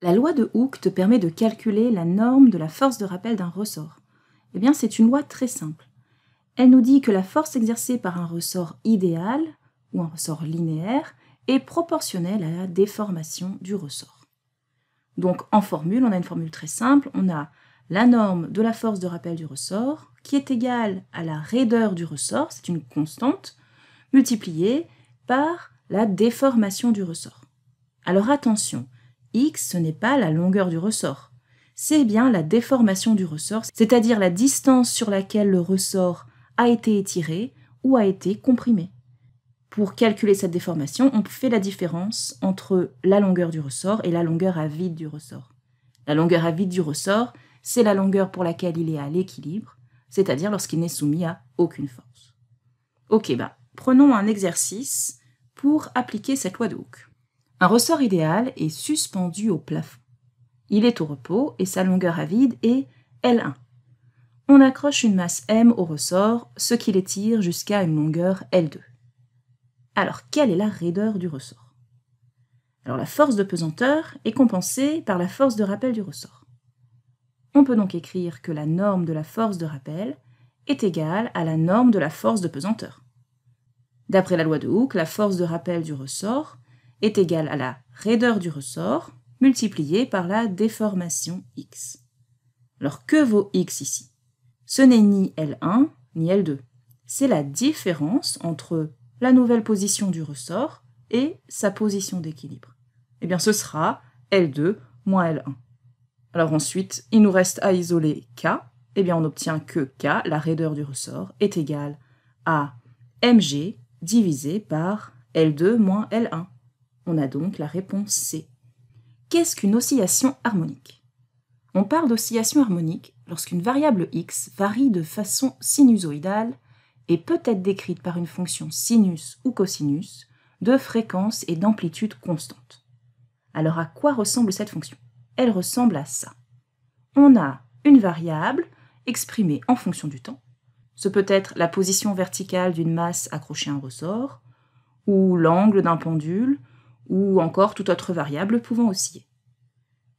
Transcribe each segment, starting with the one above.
La loi de Hooke te permet de calculer la norme de la force de rappel d'un ressort. Eh bien, c'est une loi très simple. Elle nous dit que la force exercée par un ressort idéal, ou un ressort linéaire, est proportionnelle à la déformation du ressort. Donc, en formule, on a une formule très simple. On a la norme de la force de rappel du ressort, qui est égale à la raideur du ressort, c'est une constante, multipliée par la déformation du ressort. Alors attention, X, ce n'est pas la longueur du ressort, c'est bien la déformation du ressort, c'est-à-dire la distance sur laquelle le ressort a été étiré ou a été comprimé. Pour calculer cette déformation, on fait la différence entre la longueur du ressort et la longueur à vide du ressort. La longueur à vide du ressort, c'est la longueur pour laquelle il est à l'équilibre, c'est-à-dire lorsqu'il n'est soumis à aucune force. Ok, bah, prenons un exercice pour appliquer cette loi de Hooke. Un ressort idéal est suspendu au plafond. Il est au repos et sa longueur à vide est L1. On accroche une masse M au ressort, ce qui l'étire jusqu'à une longueur L2. Alors, quelle est la raideur du ressort Alors, la force de pesanteur est compensée par la force de rappel du ressort. On peut donc écrire que la norme de la force de rappel est égale à la norme de la force de pesanteur. D'après la loi de Hooke, la force de rappel du ressort est égal à la raideur du ressort multipliée par la déformation x. Alors que vaut x ici Ce n'est ni L1 ni L2. C'est la différence entre la nouvelle position du ressort et sa position d'équilibre. Eh bien ce sera L2 moins L1. Alors ensuite, il nous reste à isoler K. Eh bien on obtient que K, la raideur du ressort, est égale à mg divisé par L2 moins L1. On a donc la réponse C. Qu'est-ce qu'une oscillation harmonique On parle d'oscillation harmonique lorsqu'une variable x varie de façon sinusoïdale et peut être décrite par une fonction sinus ou cosinus de fréquence et d'amplitude constante. Alors à quoi ressemble cette fonction Elle ressemble à ça. On a une variable exprimée en fonction du temps. Ce peut être la position verticale d'une masse accrochée à un ressort, ou l'angle d'un pendule, ou encore toute autre variable pouvant osciller.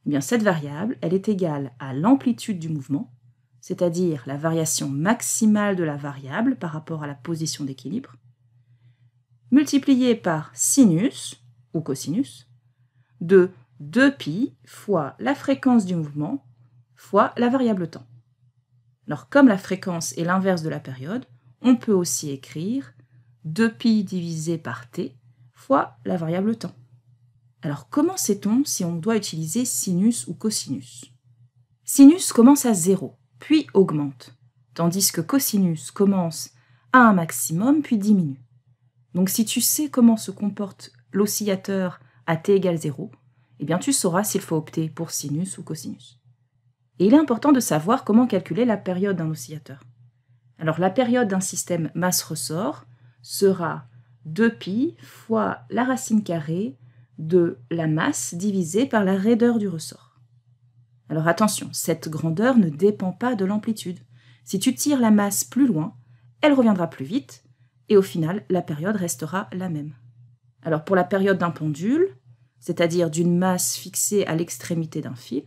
Eh bien, cette variable, elle est égale à l'amplitude du mouvement, c'est-à-dire la variation maximale de la variable par rapport à la position d'équilibre, multipliée par sinus ou cosinus de 2pi fois la fréquence du mouvement fois la variable temps. Alors comme la fréquence est l'inverse de la période, on peut aussi écrire 2pi divisé par t fois la variable temps. Alors comment sait-on si on doit utiliser sinus ou cosinus Sinus commence à 0, puis augmente, tandis que cosinus commence à un maximum, puis diminue. Donc si tu sais comment se comporte l'oscillateur à t égale 0, eh bien tu sauras s'il faut opter pour sinus ou cosinus. Et il est important de savoir comment calculer la période d'un oscillateur. Alors la période d'un système masse-ressort sera 2π fois la racine carrée de la masse divisée par la raideur du ressort. Alors attention, cette grandeur ne dépend pas de l'amplitude. Si tu tires la masse plus loin, elle reviendra plus vite, et au final, la période restera la même. Alors pour la période d'un pendule, c'est-à-dire d'une masse fixée à l'extrémité d'un fil,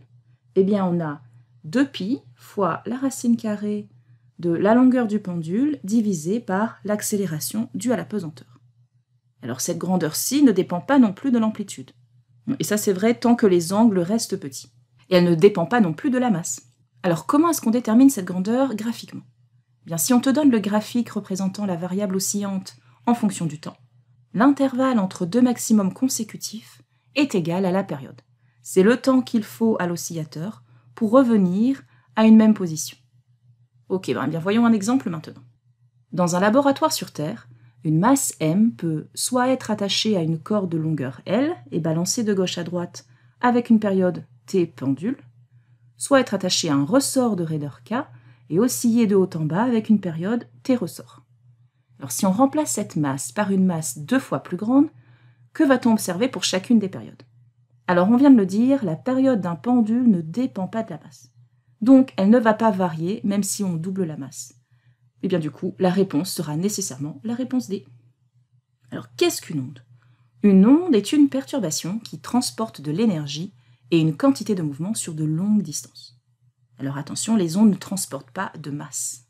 eh bien on a 2 pi fois la racine carrée de la longueur du pendule divisée par l'accélération due à la pesanteur. Alors cette grandeur-ci ne dépend pas non plus de l'amplitude. Et ça c'est vrai tant que les angles restent petits. Et elle ne dépend pas non plus de la masse. Alors comment est-ce qu'on détermine cette grandeur graphiquement eh Bien si on te donne le graphique représentant la variable oscillante en fonction du temps, l'intervalle entre deux maximums consécutifs est égal à la période. C'est le temps qu'il faut à l'oscillateur pour revenir à une même position. Ok, ben, eh bien voyons un exemple maintenant. Dans un laboratoire sur Terre, une masse M peut soit être attachée à une corde de longueur L et balancée de gauche à droite avec une période T pendule, soit être attachée à un ressort de raideur K et osciller de haut en bas avec une période T ressort. Alors si on remplace cette masse par une masse deux fois plus grande, que va-t-on observer pour chacune des périodes Alors on vient de le dire, la période d'un pendule ne dépend pas de la masse. Donc elle ne va pas varier même si on double la masse et eh bien du coup, la réponse sera nécessairement la réponse D. Alors qu'est-ce qu'une onde Une onde est une perturbation qui transporte de l'énergie et une quantité de mouvement sur de longues distances. Alors attention, les ondes ne transportent pas de masse.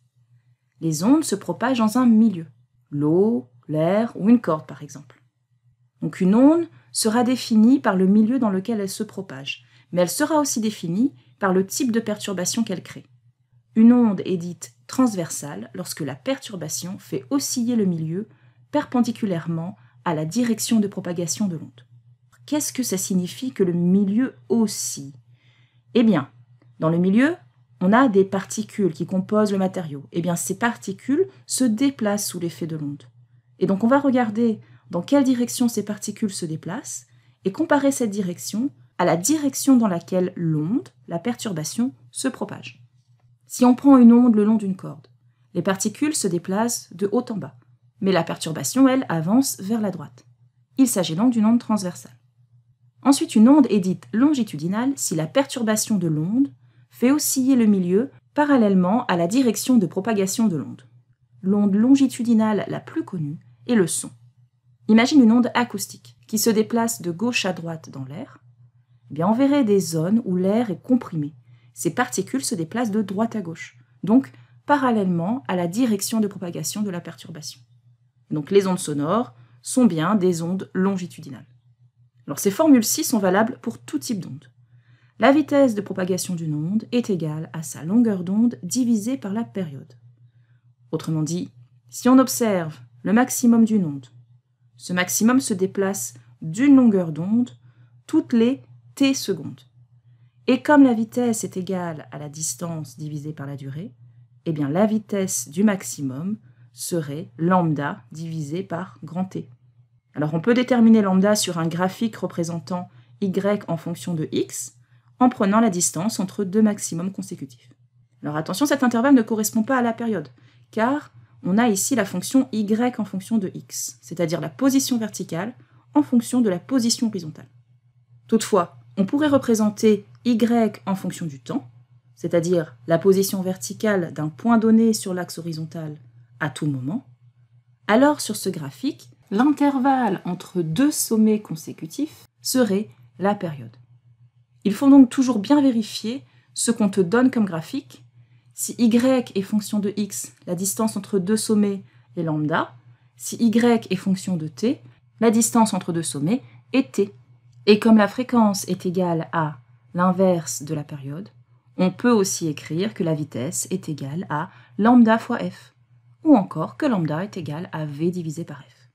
Les ondes se propagent dans un milieu, l'eau, l'air ou une corde par exemple. Donc une onde sera définie par le milieu dans lequel elle se propage, mais elle sera aussi définie par le type de perturbation qu'elle crée. Une onde est dite transversale lorsque la perturbation fait osciller le milieu perpendiculairement à la direction de propagation de l'onde. Qu'est-ce que ça signifie que le milieu oscille Eh bien, dans le milieu, on a des particules qui composent le matériau. Eh bien, ces particules se déplacent sous l'effet de l'onde. Et donc, on va regarder dans quelle direction ces particules se déplacent et comparer cette direction à la direction dans laquelle l'onde, la perturbation, se propage. Si on prend une onde le long d'une corde, les particules se déplacent de haut en bas, mais la perturbation, elle, avance vers la droite. Il s'agit donc d'une onde transversale. Ensuite, une onde est dite longitudinale si la perturbation de l'onde fait osciller le milieu parallèlement à la direction de propagation de l'onde. L'onde longitudinale la plus connue est le son. Imagine une onde acoustique qui se déplace de gauche à droite dans l'air. Eh bien, on verrait des zones où l'air est comprimé ces particules se déplacent de droite à gauche, donc parallèlement à la direction de propagation de la perturbation. Donc les ondes sonores sont bien des ondes longitudinales. Alors ces formules-ci sont valables pour tout type d'onde. La vitesse de propagation d'une onde est égale à sa longueur d'onde divisée par la période. Autrement dit, si on observe le maximum d'une onde, ce maximum se déplace d'une longueur d'onde toutes les t secondes. Et comme la vitesse est égale à la distance divisée par la durée, eh bien la vitesse du maximum serait lambda divisé par grand T. Alors on peut déterminer lambda sur un graphique représentant y en fonction de x en prenant la distance entre deux maximums consécutifs. Alors attention, cet intervalle ne correspond pas à la période, car on a ici la fonction y en fonction de x, c'est-à-dire la position verticale en fonction de la position horizontale. Toutefois, on pourrait représenter y en fonction du temps, c'est-à-dire la position verticale d'un point donné sur l'axe horizontal à tout moment, alors sur ce graphique, l'intervalle entre deux sommets consécutifs serait la période. Il faut donc toujours bien vérifier ce qu'on te donne comme graphique. Si y est fonction de x, la distance entre deux sommets est lambda. Si y est fonction de t, la distance entre deux sommets est t. Et comme la fréquence est égale à l'inverse de la période, on peut aussi écrire que la vitesse est égale à lambda fois f, ou encore que lambda est égale à v divisé par f.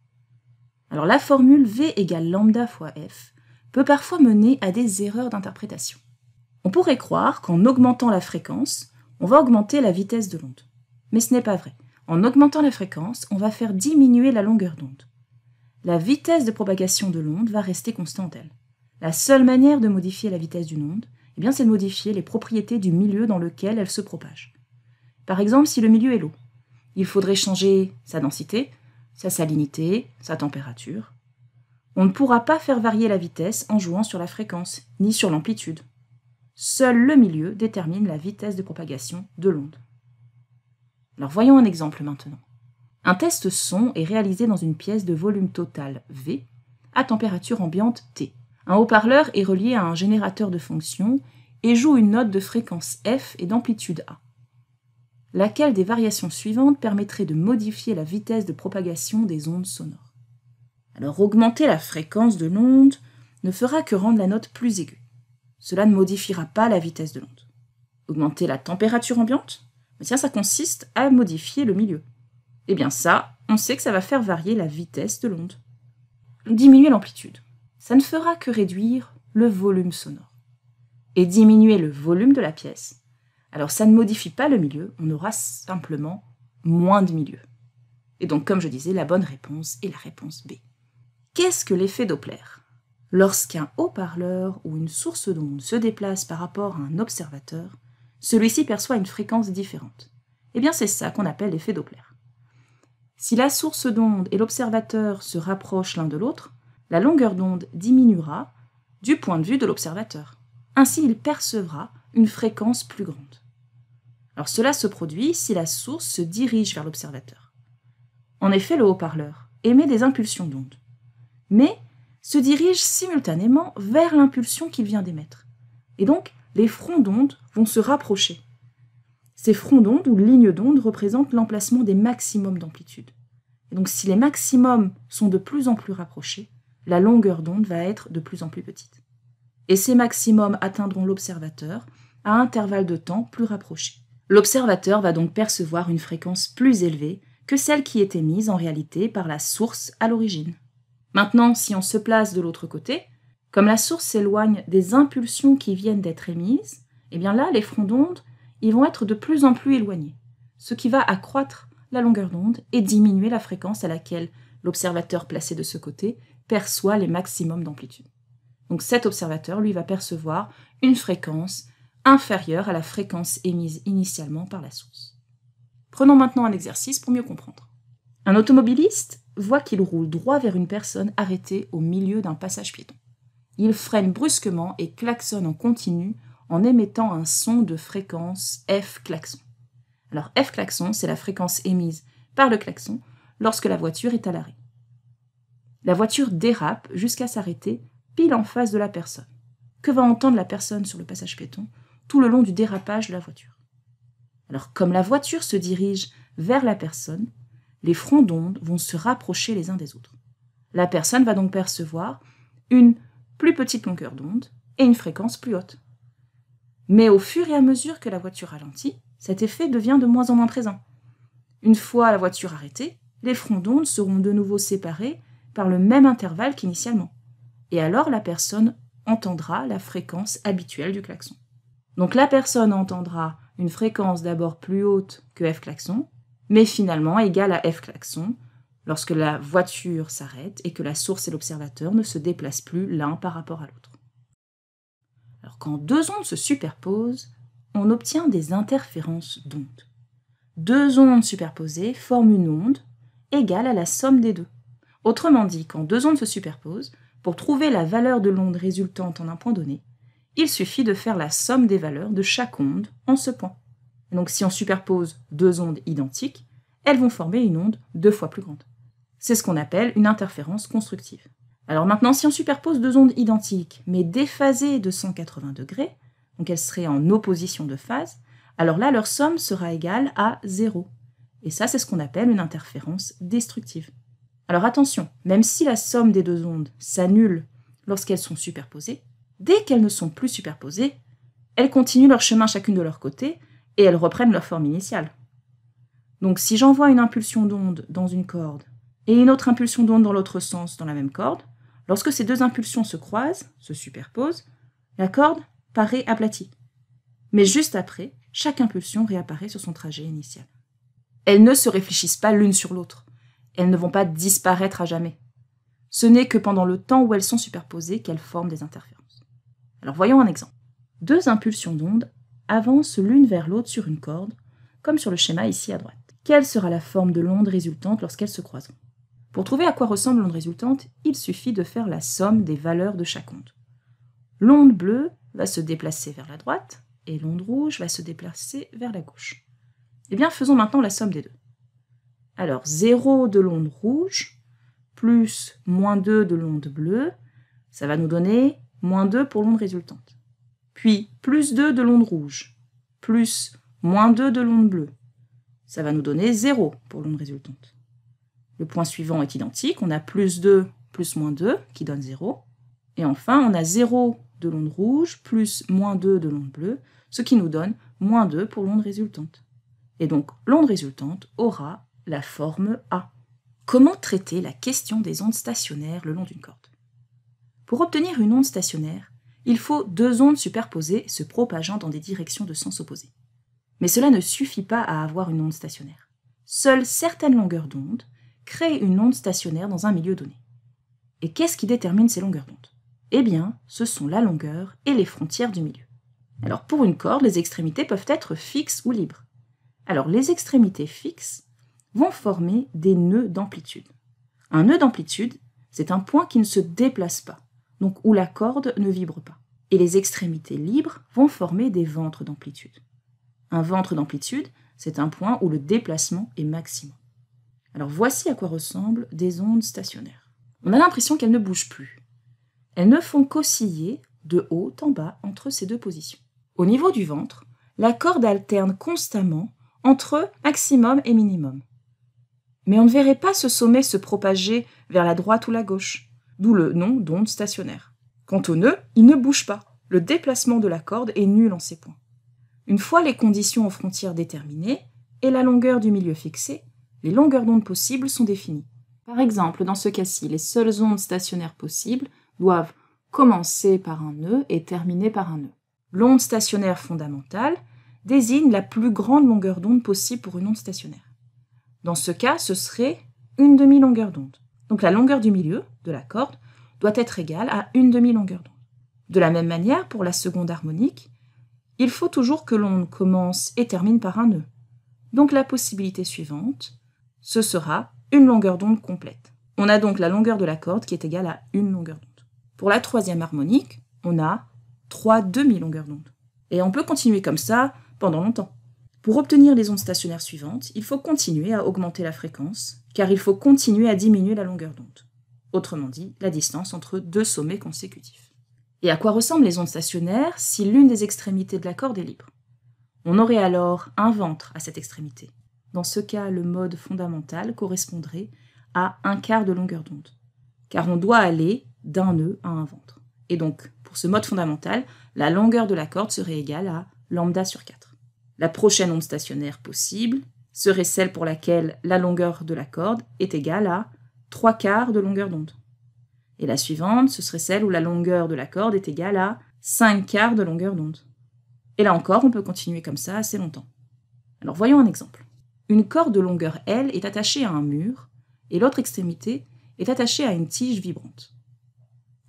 Alors la formule v égale lambda fois f peut parfois mener à des erreurs d'interprétation. On pourrait croire qu'en augmentant la fréquence, on va augmenter la vitesse de l'onde. Mais ce n'est pas vrai. En augmentant la fréquence, on va faire diminuer la longueur d'onde. La vitesse de propagation de l'onde va rester constante, elle. La seule manière de modifier la vitesse d'une onde, eh bien, c'est de modifier les propriétés du milieu dans lequel elle se propage. Par exemple, si le milieu est l'eau, il faudrait changer sa densité, sa salinité, sa température. On ne pourra pas faire varier la vitesse en jouant sur la fréquence, ni sur l'amplitude. Seul le milieu détermine la vitesse de propagation de l'onde. Alors voyons un exemple maintenant. Un test son est réalisé dans une pièce de volume total V à température ambiante T. Un haut-parleur est relié à un générateur de fonctions et joue une note de fréquence f et d'amplitude a. Laquelle des variations suivantes permettrait de modifier la vitesse de propagation des ondes sonores Alors augmenter la fréquence de l'onde ne fera que rendre la note plus aiguë. Cela ne modifiera pas la vitesse de l'onde. Augmenter la température ambiante eh ça consiste à modifier le milieu. Eh bien ça, on sait que ça va faire varier la vitesse de l'onde. Diminuer l'amplitude ça ne fera que réduire le volume sonore. Et diminuer le volume de la pièce, alors ça ne modifie pas le milieu, on aura simplement moins de milieu. Et donc, comme je disais, la bonne réponse est la réponse B. Qu'est-ce que l'effet Doppler Lorsqu'un haut-parleur ou une source d'onde se déplace par rapport à un observateur, celui-ci perçoit une fréquence différente. Eh bien, c'est ça qu'on appelle l'effet Doppler. Si la source d'onde et l'observateur se rapprochent l'un de l'autre, la longueur d'onde diminuera du point de vue de l'observateur. Ainsi, il percevra une fréquence plus grande. Alors cela se produit si la source se dirige vers l'observateur. En effet, le haut-parleur émet des impulsions d'onde, mais se dirige simultanément vers l'impulsion qu'il vient d'émettre. Et donc, les fronts d'onde vont se rapprocher. Ces fronts d'onde ou lignes d'onde représentent l'emplacement des maximums d'amplitude. Et donc, si les maximums sont de plus en plus rapprochés, la longueur d'onde va être de plus en plus petite. Et ces maximums atteindront l'observateur à intervalles de temps plus rapprochés. L'observateur va donc percevoir une fréquence plus élevée que celle qui est émise en réalité par la source à l'origine. Maintenant, si on se place de l'autre côté, comme la source s'éloigne des impulsions qui viennent d'être émises, eh bien là, les fronts d'onde, ils vont être de plus en plus éloignés, ce qui va accroître la longueur d'onde et diminuer la fréquence à laquelle l'observateur placé de ce côté perçoit les maximums d'amplitude. Donc cet observateur, lui, va percevoir une fréquence inférieure à la fréquence émise initialement par la source. Prenons maintenant un exercice pour mieux comprendre. Un automobiliste voit qu'il roule droit vers une personne arrêtée au milieu d'un passage piéton. Il freine brusquement et klaxonne en continu en émettant un son de fréquence F klaxon. Alors F klaxon, c'est la fréquence émise par le klaxon lorsque la voiture est à l'arrêt. La voiture dérape jusqu'à s'arrêter pile en face de la personne. Que va entendre la personne sur le passage piéton tout le long du dérapage de la voiture Alors comme la voiture se dirige vers la personne, les fronts d'onde vont se rapprocher les uns des autres. La personne va donc percevoir une plus petite longueur d'onde et une fréquence plus haute. Mais au fur et à mesure que la voiture ralentit, cet effet devient de moins en moins présent. Une fois la voiture arrêtée, les fronts d'onde seront de nouveau séparés par le même intervalle qu'initialement. Et alors la personne entendra la fréquence habituelle du klaxon. Donc la personne entendra une fréquence d'abord plus haute que F klaxon, mais finalement égale à F klaxon lorsque la voiture s'arrête et que la source et l'observateur ne se déplacent plus l'un par rapport à l'autre. Alors quand deux ondes se superposent, on obtient des interférences d'ondes. Deux ondes superposées forment une onde égale à la somme des deux. Autrement dit, quand deux ondes se superposent, pour trouver la valeur de l'onde résultante en un point donné, il suffit de faire la somme des valeurs de chaque onde en ce point. Donc si on superpose deux ondes identiques, elles vont former une onde deux fois plus grande. C'est ce qu'on appelle une interférence constructive. Alors maintenant, si on superpose deux ondes identiques, mais déphasées de 180 degrés, donc elles seraient en opposition de phase, alors là, leur somme sera égale à 0. Et ça, c'est ce qu'on appelle une interférence destructive. Alors attention, même si la somme des deux ondes s'annule lorsqu'elles sont superposées, dès qu'elles ne sont plus superposées, elles continuent leur chemin chacune de leur côté et elles reprennent leur forme initiale. Donc si j'envoie une impulsion d'onde dans une corde et une autre impulsion d'onde dans l'autre sens dans la même corde, lorsque ces deux impulsions se croisent, se superposent, la corde paraît aplatie. Mais juste après, chaque impulsion réapparaît sur son trajet initial. Elles ne se réfléchissent pas l'une sur l'autre elles ne vont pas disparaître à jamais. Ce n'est que pendant le temps où elles sont superposées qu'elles forment des interférences. Alors voyons un exemple. Deux impulsions d'ondes avancent l'une vers l'autre sur une corde, comme sur le schéma ici à droite. Quelle sera la forme de l'onde résultante lorsqu'elles se croiseront Pour trouver à quoi ressemble l'onde résultante, il suffit de faire la somme des valeurs de chaque onde. L'onde bleue va se déplacer vers la droite et l'onde rouge va se déplacer vers la gauche. Eh bien, faisons maintenant la somme des deux. Alors 0 de l'onde rouge plus moins 2 de l'onde bleue, ça va nous donner moins 2 pour l'onde résultante. Puis plus 2 de l'onde rouge plus moins 2 de l'onde bleue, ça va nous donner 0 pour l'onde résultante. Le point suivant est identique, on a plus 2 plus moins 2 qui donne 0. Et enfin, on a 0 de l'onde rouge plus moins 2 de l'onde bleue, ce qui nous donne moins 2 pour l'onde résultante. Et donc l'onde résultante aura la forme A. Comment traiter la question des ondes stationnaires le long d'une corde Pour obtenir une onde stationnaire, il faut deux ondes superposées se propageant dans des directions de sens opposés. Mais cela ne suffit pas à avoir une onde stationnaire. Seules certaines longueurs d'onde créent une onde stationnaire dans un milieu donné. Et qu'est-ce qui détermine ces longueurs d'onde Eh bien, ce sont la longueur et les frontières du milieu. Alors pour une corde, les extrémités peuvent être fixes ou libres. Alors les extrémités fixes vont former des nœuds d'amplitude. Un nœud d'amplitude, c'est un point qui ne se déplace pas, donc où la corde ne vibre pas. Et les extrémités libres vont former des ventres d'amplitude. Un ventre d'amplitude, c'est un point où le déplacement est maximum. Alors voici à quoi ressemblent des ondes stationnaires. On a l'impression qu'elles ne bougent plus. Elles ne font qu'osciller de haut en bas entre ces deux positions. Au niveau du ventre, la corde alterne constamment entre maximum et minimum mais on ne verrait pas ce sommet se propager vers la droite ou la gauche, d'où le nom d'onde stationnaire. Quant au nœud, il ne bouge pas. Le déplacement de la corde est nul en ces points. Une fois les conditions aux frontières déterminées et la longueur du milieu fixée, les longueurs d'onde possibles sont définies. Par exemple, dans ce cas-ci, les seules ondes stationnaires possibles doivent commencer par un nœud et terminer par un nœud. L'onde stationnaire fondamentale désigne la plus grande longueur d'onde possible pour une onde stationnaire. Dans ce cas, ce serait une demi-longueur d'onde. Donc la longueur du milieu de la corde doit être égale à une demi-longueur d'onde. De la même manière, pour la seconde harmonique, il faut toujours que l'onde commence et termine par un nœud. Donc la possibilité suivante, ce sera une longueur d'onde complète. On a donc la longueur de la corde qui est égale à une longueur d'onde. Pour la troisième harmonique, on a trois demi-longueurs d'onde. Et on peut continuer comme ça pendant longtemps. Pour obtenir les ondes stationnaires suivantes, il faut continuer à augmenter la fréquence, car il faut continuer à diminuer la longueur d'onde. Autrement dit, la distance entre deux sommets consécutifs. Et à quoi ressemblent les ondes stationnaires si l'une des extrémités de la corde est libre On aurait alors un ventre à cette extrémité. Dans ce cas, le mode fondamental correspondrait à un quart de longueur d'onde, car on doit aller d'un nœud à un ventre. Et donc, pour ce mode fondamental, la longueur de la corde serait égale à lambda sur 4. La prochaine onde stationnaire possible serait celle pour laquelle la longueur de la corde est égale à 3 quarts de longueur d'onde. Et la suivante, ce serait celle où la longueur de la corde est égale à 5 quarts de longueur d'onde. Et là encore, on peut continuer comme ça assez longtemps. Alors voyons un exemple. Une corde de longueur L est attachée à un mur et l'autre extrémité est attachée à une tige vibrante.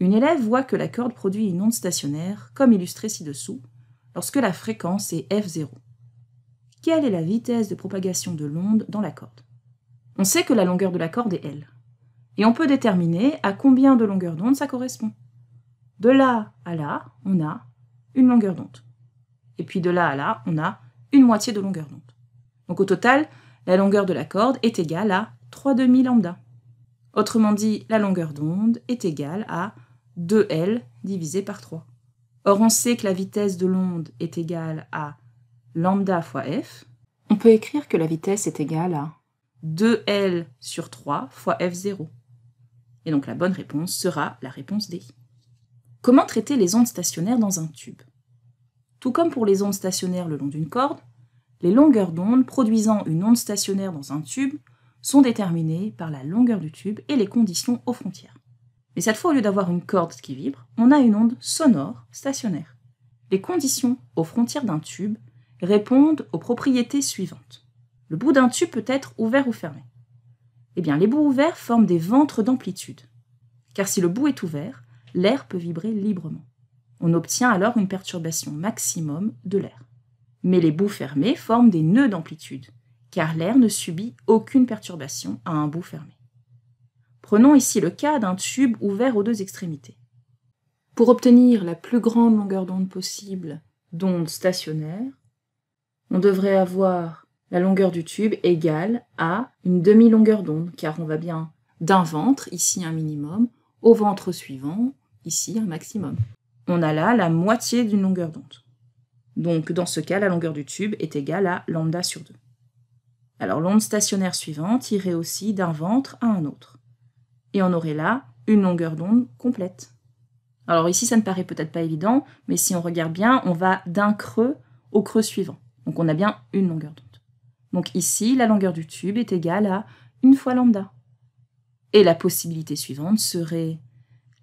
Une élève voit que la corde produit une onde stationnaire, comme illustré ci-dessous, lorsque la fréquence est F0 quelle est la vitesse de propagation de l'onde dans la corde. On sait que la longueur de la corde est L. Et on peut déterminer à combien de longueurs d'onde ça correspond. De là à là, on a une longueur d'onde. Et puis de là à là, on a une moitié de longueur d'onde. Donc au total, la longueur de la corde est égale à 3 demi lambda. Autrement dit, la longueur d'onde est égale à 2L divisé par 3. Or, on sait que la vitesse de l'onde est égale à lambda fois f. On peut écrire que la vitesse est égale à 2L sur 3 fois F0. Et donc la bonne réponse sera la réponse D. Comment traiter les ondes stationnaires dans un tube Tout comme pour les ondes stationnaires le long d'une corde, les longueurs d'onde produisant une onde stationnaire dans un tube sont déterminées par la longueur du tube et les conditions aux frontières. Mais cette fois, au lieu d'avoir une corde qui vibre, on a une onde sonore stationnaire. Les conditions aux frontières d'un tube répondent aux propriétés suivantes. Le bout d'un tube peut être ouvert ou fermé. Eh bien, les bouts ouverts forment des ventres d'amplitude. Car si le bout est ouvert, l'air peut vibrer librement. On obtient alors une perturbation maximum de l'air. Mais les bouts fermés forment des nœuds d'amplitude, car l'air ne subit aucune perturbation à un bout fermé. Prenons ici le cas d'un tube ouvert aux deux extrémités. Pour obtenir la plus grande longueur d'onde possible d'onde stationnaire, on devrait avoir la longueur du tube égale à une demi-longueur d'onde, car on va bien d'un ventre, ici un minimum, au ventre suivant, ici un maximum. On a là la moitié d'une longueur d'onde. Donc dans ce cas, la longueur du tube est égale à lambda sur 2. Alors l'onde stationnaire suivante irait aussi d'un ventre à un autre. Et on aurait là une longueur d'onde complète. Alors ici, ça ne paraît peut-être pas évident, mais si on regarde bien, on va d'un creux au creux suivant. Donc on a bien une longueur d'onde. Donc ici, la longueur du tube est égale à 1 fois lambda. Et la possibilité suivante serait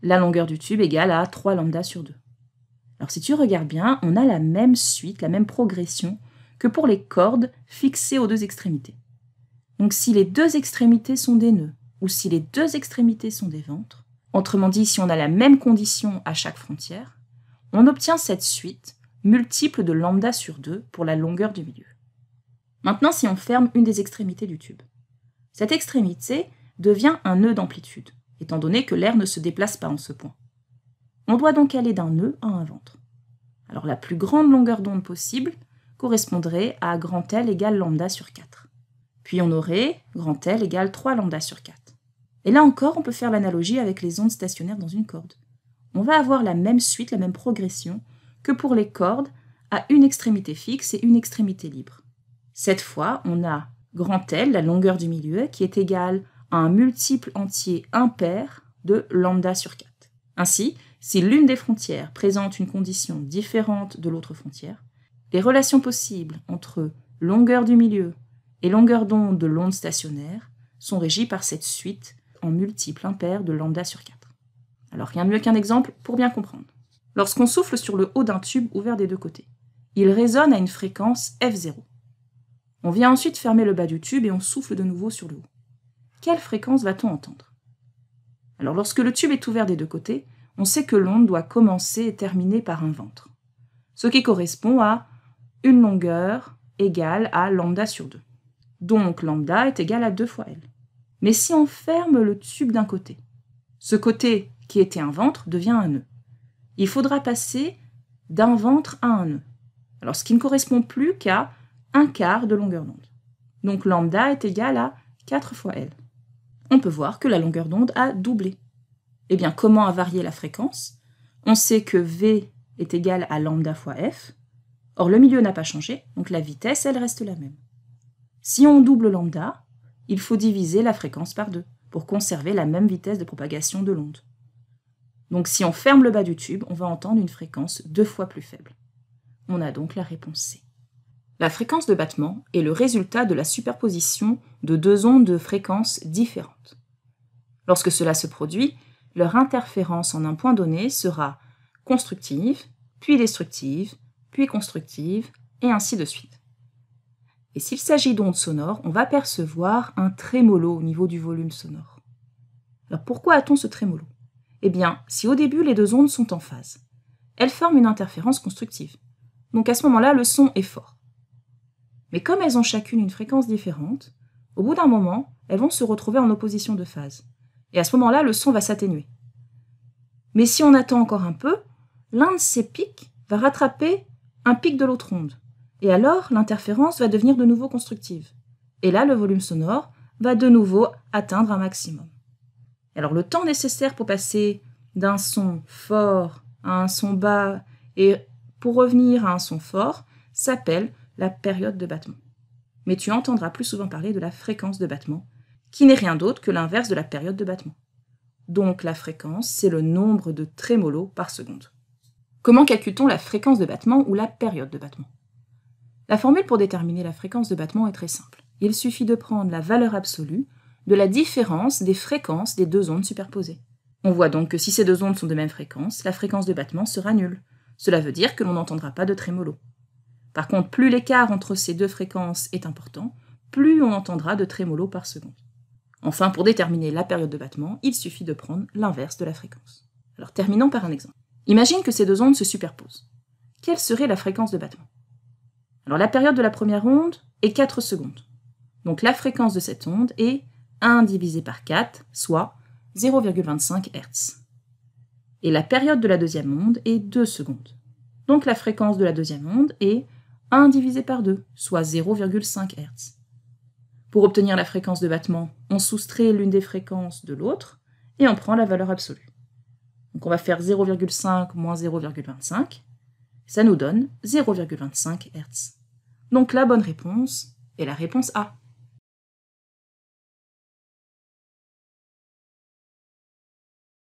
la longueur du tube égale à 3 lambda sur 2. Alors si tu regardes bien, on a la même suite, la même progression que pour les cordes fixées aux deux extrémités. Donc si les deux extrémités sont des nœuds, ou si les deux extrémités sont des ventres, autrement dit si on a la même condition à chaque frontière, on obtient cette suite multiple de lambda sur 2 pour la longueur du milieu. Maintenant, si on ferme une des extrémités du tube, cette extrémité devient un nœud d'amplitude, étant donné que l'air ne se déplace pas en ce point. On doit donc aller d'un nœud à un ventre. Alors la plus grande longueur d'onde possible correspondrait à grand L égale lambda sur 4. Puis on aurait grand L égale 3 lambda sur 4. Et là encore, on peut faire l'analogie avec les ondes stationnaires dans une corde. On va avoir la même suite, la même progression, que pour les cordes à une extrémité fixe et une extrémité libre. Cette fois, on a grand L, la longueur du milieu, qui est égale à un multiple entier impair de lambda sur 4. Ainsi, si l'une des frontières présente une condition différente de l'autre frontière, les relations possibles entre longueur du milieu et longueur d'onde de l'onde stationnaire sont régies par cette suite en multiple impair de lambda sur 4. Alors rien de mieux qu'un exemple pour bien comprendre lorsqu'on souffle sur le haut d'un tube ouvert des deux côtés. Il résonne à une fréquence F0. On vient ensuite fermer le bas du tube et on souffle de nouveau sur le haut. Quelle fréquence va-t-on entendre Alors lorsque le tube est ouvert des deux côtés, on sait que l'onde doit commencer et terminer par un ventre, ce qui correspond à une longueur égale à lambda sur 2. Donc lambda est égal à 2 fois L. Mais si on ferme le tube d'un côté, ce côté qui était un ventre devient un nœud il faudra passer d'un ventre à un nœud. Alors ce qui ne correspond plus qu'à un quart de longueur d'onde. Donc lambda est égal à 4 fois L. On peut voir que la longueur d'onde a doublé. Eh bien, comment a varié la fréquence On sait que V est égal à lambda fois F. Or, le milieu n'a pas changé, donc la vitesse, elle reste la même. Si on double lambda, il faut diviser la fréquence par 2 pour conserver la même vitesse de propagation de l'onde. Donc si on ferme le bas du tube, on va entendre une fréquence deux fois plus faible. On a donc la réponse C. La fréquence de battement est le résultat de la superposition de deux ondes de fréquences différentes. Lorsque cela se produit, leur interférence en un point donné sera constructive, puis destructive, puis constructive, et ainsi de suite. Et s'il s'agit d'ondes sonores, on va percevoir un trémolo au niveau du volume sonore. Alors pourquoi a-t-on ce trémolo eh bien, si au début les deux ondes sont en phase, elles forment une interférence constructive. Donc à ce moment-là, le son est fort. Mais comme elles ont chacune une fréquence différente, au bout d'un moment, elles vont se retrouver en opposition de phase. Et à ce moment-là, le son va s'atténuer. Mais si on attend encore un peu, l'un de ces pics va rattraper un pic de l'autre onde. Et alors, l'interférence va devenir de nouveau constructive. Et là, le volume sonore va de nouveau atteindre un maximum. Alors le temps nécessaire pour passer d'un son fort à un son bas et pour revenir à un son fort s'appelle la période de battement. Mais tu entendras plus souvent parler de la fréquence de battement, qui n'est rien d'autre que l'inverse de la période de battement. Donc la fréquence, c'est le nombre de trémolos par seconde. Comment calcule-t-on la fréquence de battement ou la période de battement La formule pour déterminer la fréquence de battement est très simple. Il suffit de prendre la valeur absolue de la différence des fréquences des deux ondes superposées. On voit donc que si ces deux ondes sont de même fréquence, la fréquence de battement sera nulle. Cela veut dire que l'on n'entendra pas de trémolo. Par contre, plus l'écart entre ces deux fréquences est important, plus on entendra de trémolo par seconde. Enfin, pour déterminer la période de battement, il suffit de prendre l'inverse de la fréquence. Alors terminons par un exemple. Imagine que ces deux ondes se superposent. Quelle serait la fréquence de battement Alors la période de la première onde est 4 secondes. Donc la fréquence de cette onde est 1 divisé par 4, soit 0,25 Hz. Et la période de la deuxième onde est 2 secondes. Donc la fréquence de la deuxième onde est 1 divisé par 2, soit 0,5 Hz. Pour obtenir la fréquence de battement, on soustrait l'une des fréquences de l'autre et on prend la valeur absolue. Donc on va faire 0,5 moins 0,25, ça nous donne 0,25 Hz. Donc la bonne réponse est la réponse A.